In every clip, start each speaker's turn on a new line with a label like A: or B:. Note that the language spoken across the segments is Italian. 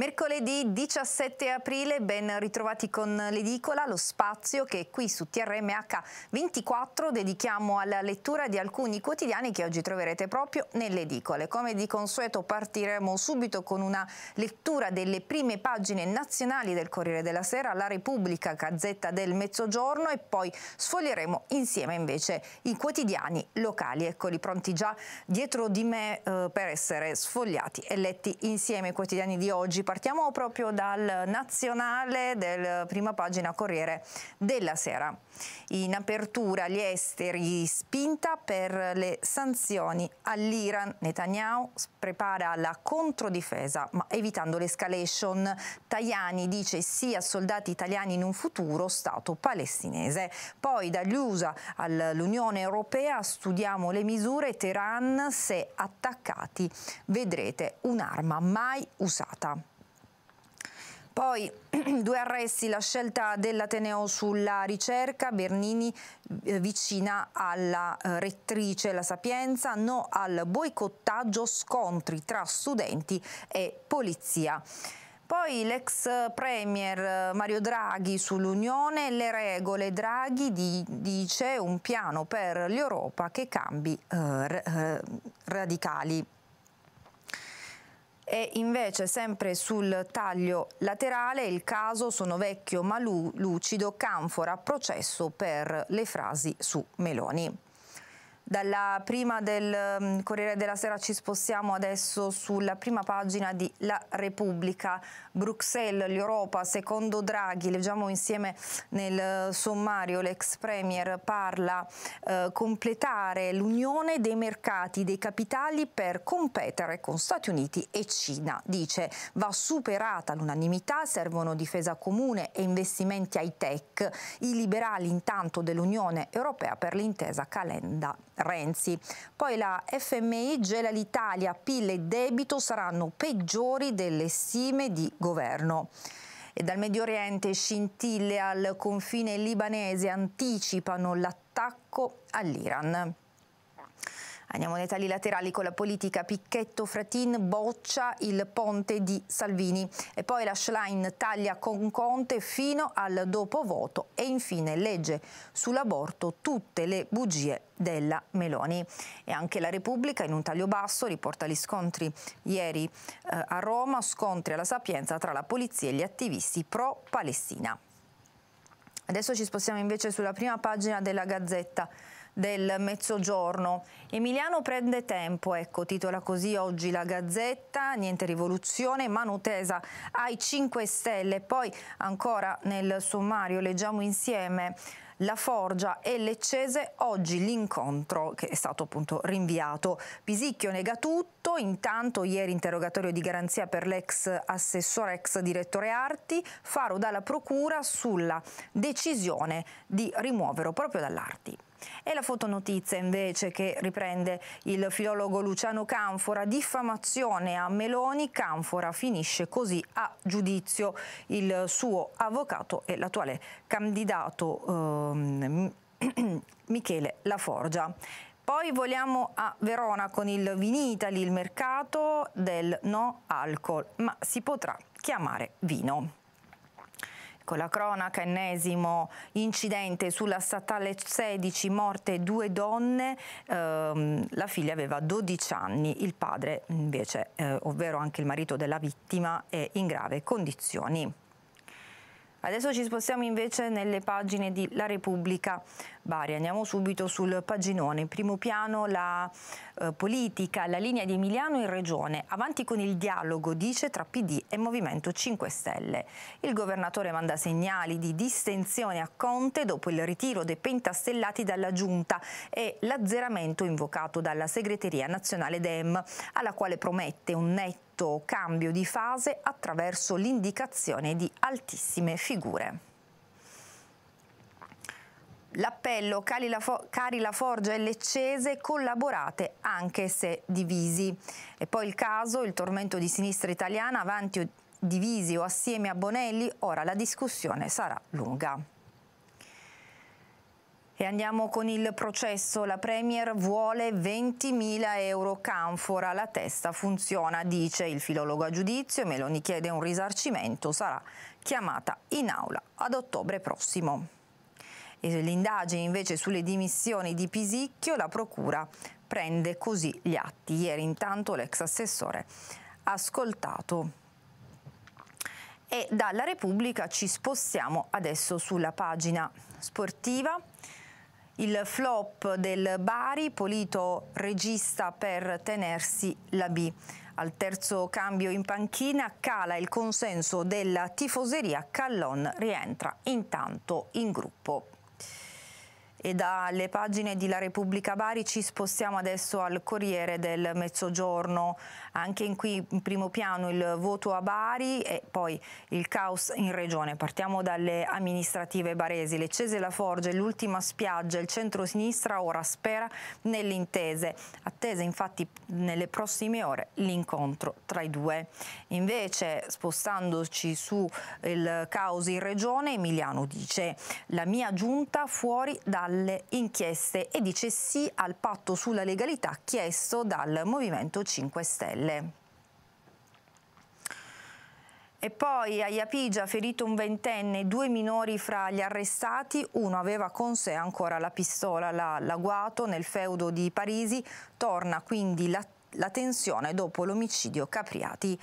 A: Mercoledì 17 aprile, ben ritrovati con l'edicola, lo spazio che qui su TRMH24 dedichiamo alla lettura di alcuni quotidiani che oggi troverete proprio nelle edicole. Come di consueto partiremo subito con una lettura delle prime pagine nazionali del Corriere della Sera, La Repubblica, Gazzetta del Mezzogiorno e poi sfoglieremo insieme invece i quotidiani locali. Eccoli pronti già dietro di me eh, per essere sfogliati e letti insieme i quotidiani di oggi Partiamo proprio dal nazionale del prima pagina Corriere della Sera. In apertura gli esteri spinta per le sanzioni all'Iran. Netanyahu prepara la controdifesa ma evitando l'escalation. Tajani dice sì a soldati italiani in un futuro Stato palestinese. Poi dagli USA all'Unione Europea studiamo le misure Teheran se attaccati vedrete un'arma mai usata. Poi due arresti, la scelta dell'Ateneo sulla ricerca, Bernini eh, vicina alla eh, rettrice La Sapienza, no al boicottaggio scontri tra studenti e polizia. Poi l'ex premier eh, Mario Draghi sull'Unione, le regole Draghi di, dice un piano per l'Europa che cambi eh, eh radicali e invece sempre sul taglio laterale il caso sono vecchio ma lucido, canfora, processo per le frasi su Meloni. Dalla prima del mm, Corriere della Sera ci spostiamo adesso sulla prima pagina di La Repubblica. Bruxelles, l'Europa, secondo Draghi, leggiamo insieme nel eh, sommario, l'ex Premier parla eh, completare l'unione dei mercati dei capitali per competere con Stati Uniti e Cina. Dice va superata l'unanimità, servono difesa comune e investimenti high tech. I liberali intanto dell'Unione Europea per l'intesa Calenda Renzi. Poi la FMI gela l'Italia, PIL e debito saranno peggiori delle stime di governo. E dal Medio Oriente scintille al confine libanese anticipano l'attacco all'Iran. Andiamo nei tagli laterali con la politica. Picchetto Fratin boccia il ponte di Salvini. E poi la Schlein taglia con Conte fino al dopo voto E infine legge sull'aborto tutte le bugie della Meloni. E anche la Repubblica in un taglio basso riporta gli scontri ieri eh, a Roma, scontri alla Sapienza tra la polizia e gli attivisti pro-Palestina. Adesso ci spostiamo invece sulla prima pagina della Gazzetta del mezzogiorno. Emiliano prende tempo, ecco, titola così oggi la Gazzetta, niente rivoluzione, mano tesa ai 5 Stelle, poi ancora nel sommario leggiamo insieme la Forgia e l'Eccese, oggi l'incontro che è stato appunto rinviato. Pisicchio nega tutto, intanto ieri interrogatorio di garanzia per l'ex assessore, ex direttore Arti, Faro dalla Procura sulla decisione di rimuoverlo proprio dall'Arti. E la fotonotizia invece che riprende il filologo Luciano Canfora, diffamazione a Meloni, Canfora finisce così a giudizio il suo avvocato e l'attuale candidato ehm, Michele Laforgia. Poi voliamo a Verona con il Vinitali, il mercato del no alcol, ma si potrà chiamare vino. Con la cronaca, ennesimo incidente sulla statale 16, morte due donne, ehm, la figlia aveva 12 anni, il padre invece, eh, ovvero anche il marito della vittima, è in grave condizioni. Adesso ci spostiamo invece nelle pagine di La Repubblica Bari. Andiamo subito sul paginone. In primo piano la eh, politica, la linea di Emiliano in regione. Avanti con il dialogo, dice, tra PD e Movimento 5 Stelle. Il governatore manda segnali di distensione a Conte dopo il ritiro dei pentastellati dalla Giunta e l'azzeramento invocato dalla segreteria nazionale DEM, alla quale promette un netto netto cambio di fase attraverso l'indicazione di altissime figure. L'appello cari la, cari la, Forgia e Leccese collaborate anche se divisi. E poi il caso, il tormento di sinistra italiana, avanti o divisi o assieme a Bonelli, ora la discussione sarà lunga. E andiamo con il processo. La Premier vuole 20.000 euro canfora. La testa funziona, dice il filologo a giudizio. Meloni chiede un risarcimento. Sarà chiamata in aula ad ottobre prossimo. L'indagine invece sulle dimissioni di Pisicchio, la Procura prende così gli atti. Ieri intanto l'ex assessore ha ascoltato e dalla Repubblica ci spostiamo adesso sulla pagina sportiva il flop del Bari, Polito regista per tenersi la B. Al terzo cambio in panchina cala il consenso della tifoseria, Callon rientra intanto in gruppo. E dalle pagine di La Repubblica Bari ci spostiamo adesso al Corriere del Mezzogiorno. Anche in qui in primo piano il voto a Bari e poi il caos in regione. Partiamo dalle amministrative baresi. Le Leccese la Forge, l'ultima spiaggia, il centro-sinistra ora spera nelle intese. Attese infatti nelle prossime ore l'incontro tra i due. Invece spostandoci su il caos in regione, Emiliano dice la mia giunta fuori dalla alle inchieste e dice sì al patto sulla legalità chiesto dal Movimento 5 Stelle. E poi a Iapigia ferito un ventenne, due minori fra gli arrestati, uno aveva con sé ancora la pistola, la, l'agguato nel feudo di Parisi, torna quindi la, la tensione dopo l'omicidio Capriati.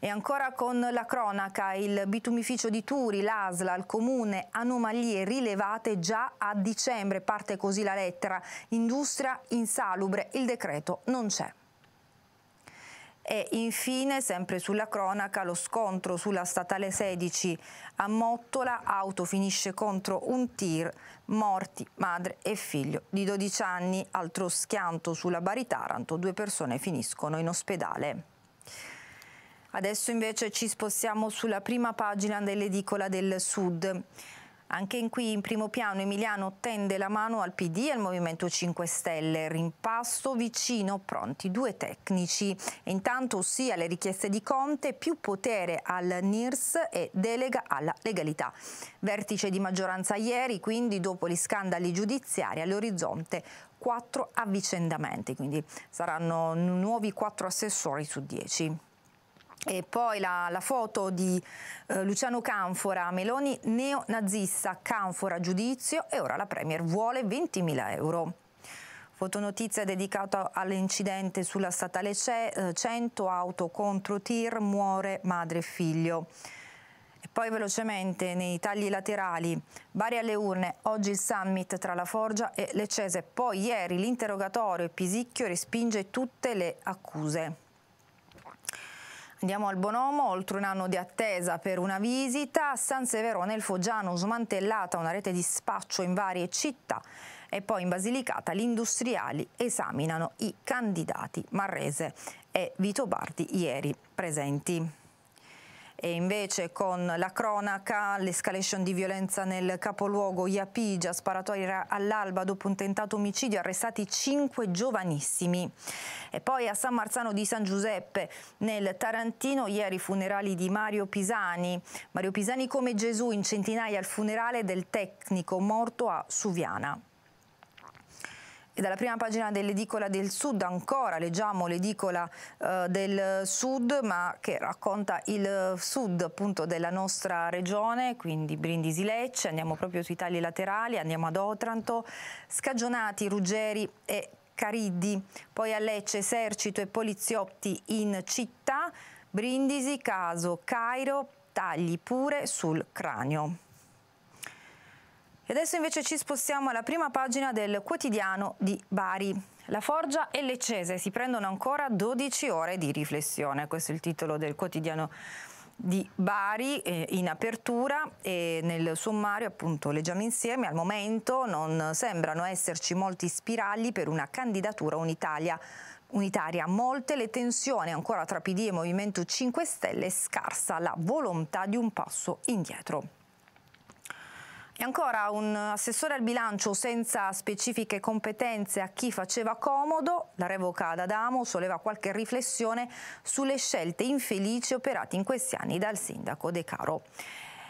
A: E ancora con la cronaca, il bitumificio di Turi, l'Asla, il Comune, anomalie rilevate già a dicembre, parte così la lettera, industria insalubre, il decreto non c'è. E infine, sempre sulla cronaca, lo scontro sulla statale 16 a Mottola, auto finisce contro un tir, morti madre e figlio di 12 anni, altro schianto sulla Bari Taranto, due persone finiscono in ospedale. Adesso invece ci spostiamo sulla prima pagina dell'edicola del Sud. Anche in qui in primo piano Emiliano tende la mano al PD e al Movimento 5 Stelle. Rimpasto vicino, pronti due tecnici. Intanto ossia le richieste di Conte, più potere al NIRS e delega alla legalità. Vertice di maggioranza ieri, quindi dopo gli scandali giudiziari all'orizzonte quattro avvicendamenti, quindi saranno nuovi quattro assessori su dieci. E poi la, la foto di eh, Luciano Canfora, Meloni neonazista, Canfora giudizio e ora la Premier vuole 20.000 euro. Fotonotizia dedicata all'incidente sulla statale C, 100 eh, auto contro tir, muore madre e figlio. E poi velocemente nei tagli laterali, Bari alle urne, oggi il summit tra la Forgia e le Cese, poi ieri l'interrogatorio e Pisicchio respinge tutte le accuse. Andiamo al Bonomo, oltre un anno di attesa per una visita, a San Severo nel Foggiano smantellata una rete di spaccio in varie città e poi in Basilicata gli industriali esaminano i candidati Marrese e Vito Bardi ieri presenti. E invece con la cronaca, l'escalation di violenza nel capoluogo Iapigia, sparatoria all'alba dopo un tentato omicidio, arrestati cinque giovanissimi. E poi a San Marzano di San Giuseppe, nel Tarantino, ieri funerali di Mario Pisani. Mario Pisani come Gesù in centinaia al funerale del tecnico morto a Suviana. E dalla prima pagina dell'edicola del Sud ancora leggiamo l'edicola eh, del Sud, ma che racconta il Sud appunto della nostra regione, quindi Brindisi Lecce, andiamo proprio sui tagli laterali, andiamo ad Otranto, scagionati Ruggeri e Cariddi, poi a Lecce esercito e poliziotti in città, Brindisi, Caso, Cairo, tagli pure sul cranio. E adesso invece ci spostiamo alla prima pagina del quotidiano di Bari. La Forgia e l'Eccese si prendono ancora 12 ore di riflessione, questo è il titolo del quotidiano di Bari eh, in apertura e nel sommario appunto leggiamo insieme al momento non sembrano esserci molti spiragli per una candidatura unitaria unitaria. Molte le tensioni ancora tra PD e Movimento 5 Stelle e scarsa la volontà di un passo indietro. E ancora un assessore al bilancio senza specifiche competenze a chi faceva comodo, la revoca ad Adamo solleva qualche riflessione sulle scelte infelici operate in questi anni dal sindaco De Caro.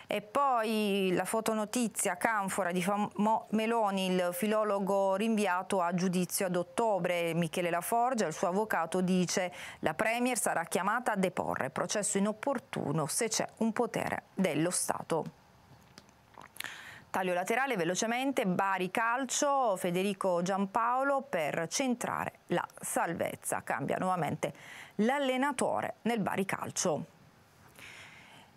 A: E poi la fotonotizia Canfora di Famo Meloni, il filologo rinviato a giudizio ad ottobre. Michele Laforgia, il suo avvocato, dice la Premier sarà chiamata a deporre, processo inopportuno se c'è un potere dello Stato. Taglio laterale velocemente, Bari calcio, Federico Giampaolo per centrare la salvezza. Cambia nuovamente l'allenatore nel Bari calcio.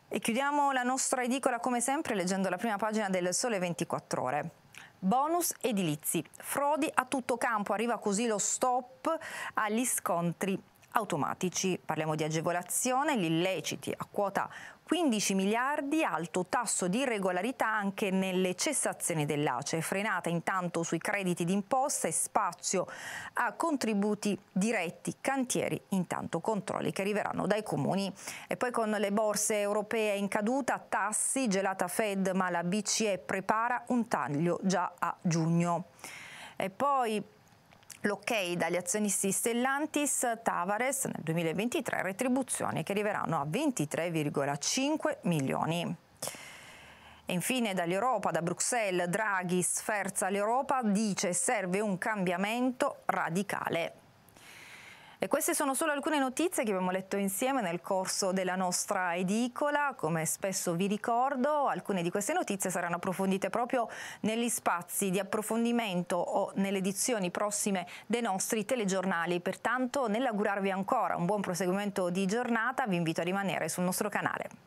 A: E chiudiamo la nostra edicola come sempre leggendo la prima pagina del Sole 24 Ore. Bonus edilizi, frodi a tutto campo, arriva così lo stop agli scontri automatici. Parliamo di agevolazione, gli illeciti a quota 15 miliardi, alto tasso di irregolarità anche nelle cessazioni dell'ACE, frenata intanto sui crediti d'imposta e spazio a contributi diretti, cantieri, intanto controlli che arriveranno dai comuni. E poi con le borse europee in caduta, tassi, gelata Fed, ma la BCE prepara un taglio già a giugno. E poi l'ok dagli azionisti Stellantis Tavares nel 2023 retribuzioni che arriveranno a 23,5 milioni. E infine dall'Europa, da Bruxelles, Draghi sferza l'Europa, dice serve un cambiamento radicale. E queste sono solo alcune notizie che abbiamo letto insieme nel corso della nostra edicola. Come spesso vi ricordo, alcune di queste notizie saranno approfondite proprio negli spazi di approfondimento o nelle edizioni prossime dei nostri telegiornali. Pertanto, nell'augurarvi ancora un buon proseguimento di giornata, vi invito a rimanere sul nostro canale.